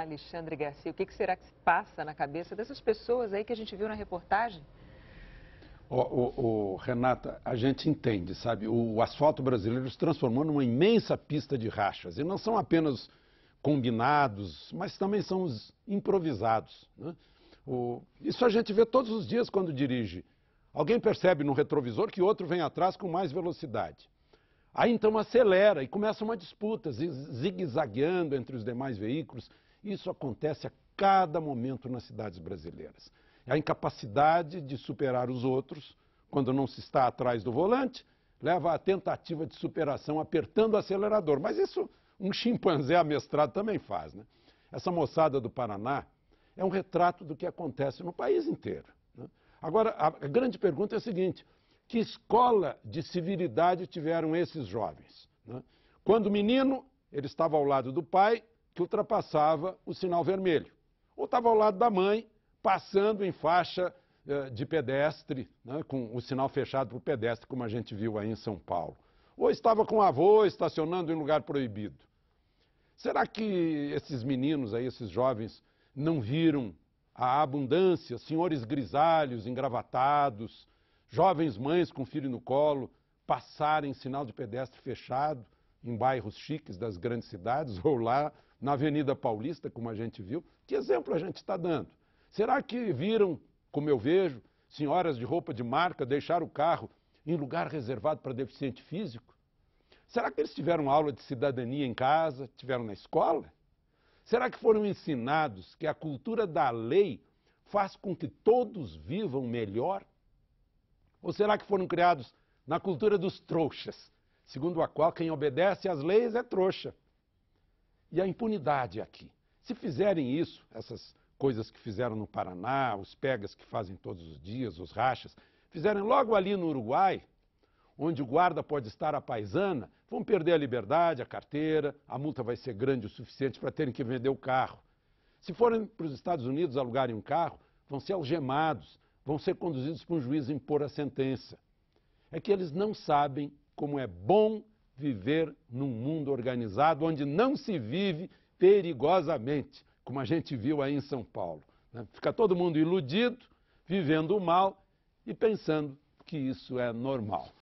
Alexandre Garcia, o que, que será que se passa na cabeça dessas pessoas aí que a gente viu na reportagem? O Renata, a gente entende, sabe? O, o asfalto brasileiro se transformou numa imensa pista de rachas. E não são apenas combinados, mas também são os improvisados. Né? O, isso a gente vê todos os dias quando dirige. Alguém percebe no retrovisor que outro vem atrás com mais velocidade. Aí então acelera e começa uma disputa, zigue-zagueando entre os demais veículos. Isso acontece a cada momento nas cidades brasileiras. A incapacidade de superar os outros, quando não se está atrás do volante, leva à tentativa de superação apertando o acelerador. Mas isso um chimpanzé amestrado também faz, né? Essa moçada do Paraná é um retrato do que acontece no país inteiro. Né? Agora, a grande pergunta é a seguinte: que escola de civilidade tiveram esses jovens? Né? Quando menino, ele estava ao lado do pai, que ultrapassava o sinal vermelho. Ou estava ao lado da mãe, passando em faixa eh, de pedestre, né, com o sinal fechado para o pedestre, como a gente viu aí em São Paulo. Ou estava com o avô estacionando em lugar proibido. Será que esses meninos aí, esses jovens, não viram a abundância, senhores grisalhos, engravatados, Jovens mães com filho no colo passarem sinal de pedestre fechado em bairros chiques das grandes cidades ou lá na Avenida Paulista, como a gente viu. Que exemplo a gente está dando? Será que viram, como eu vejo, senhoras de roupa de marca deixar o carro em lugar reservado para deficiente físico? Será que eles tiveram aula de cidadania em casa, tiveram na escola? Será que foram ensinados que a cultura da lei faz com que todos vivam melhor? Ou será que foram criados na cultura dos trouxas, segundo a qual quem obedece às leis é trouxa? E a impunidade aqui. Se fizerem isso, essas coisas que fizeram no Paraná, os pegas que fazem todos os dias, os rachas, fizerem logo ali no Uruguai, onde o guarda pode estar à paisana, vão perder a liberdade, a carteira, a multa vai ser grande o suficiente para terem que vender o carro. Se forem para os Estados Unidos alugarem um carro, vão ser algemados, vão ser conduzidos para um juiz impor a sentença. É que eles não sabem como é bom viver num mundo organizado onde não se vive perigosamente, como a gente viu aí em São Paulo. Né? Fica todo mundo iludido, vivendo o mal e pensando que isso é normal.